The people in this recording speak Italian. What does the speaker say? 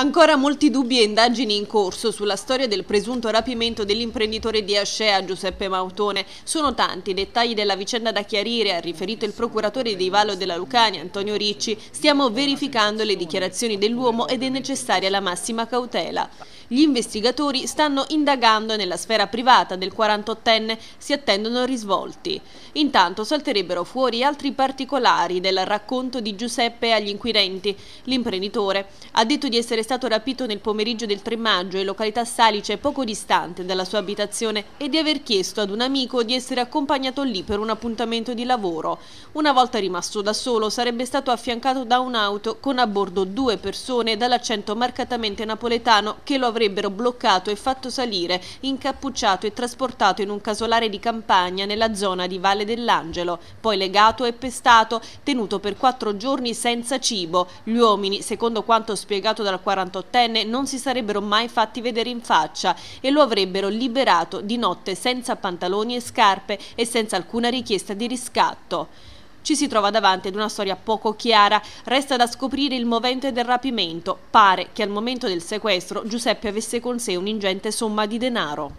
Ancora molti dubbi e indagini in corso sulla storia del presunto rapimento dell'imprenditore di Ascea Giuseppe Mautone. Sono tanti i dettagli della vicenda da chiarire, ha riferito il procuratore di Vallo della Lucania Antonio Ricci. Stiamo verificando le dichiarazioni dell'uomo ed è necessaria la massima cautela. Gli investigatori stanno indagando nella sfera privata del 48enne, si attendono risvolti. Intanto salterebbero fuori altri particolari del racconto di Giuseppe agli inquirenti. L'imprenditore ha detto di essere stato rapito nel pomeriggio del 3 maggio in località Salice, poco distante dalla sua abitazione, e di aver chiesto ad un amico di essere accompagnato lì per un appuntamento di lavoro. Una volta rimasto da solo, sarebbe stato affiancato da un'auto con a bordo due persone dall'accento marcatamente napoletano che lo avrebbero bloccato e fatto salire, incappucciato e trasportato in un casolare di campagna nella zona di Valle dell'Angelo, poi legato e pestato, tenuto per quattro giorni senza cibo. Gli uomini, secondo quanto spiegato dal 40 48enne non si sarebbero mai fatti vedere in faccia e lo avrebbero liberato di notte senza pantaloni e scarpe e senza alcuna richiesta di riscatto. Ci si trova davanti ad una storia poco chiara, resta da scoprire il movente del rapimento. Pare che al momento del sequestro Giuseppe avesse con sé un'ingente somma di denaro.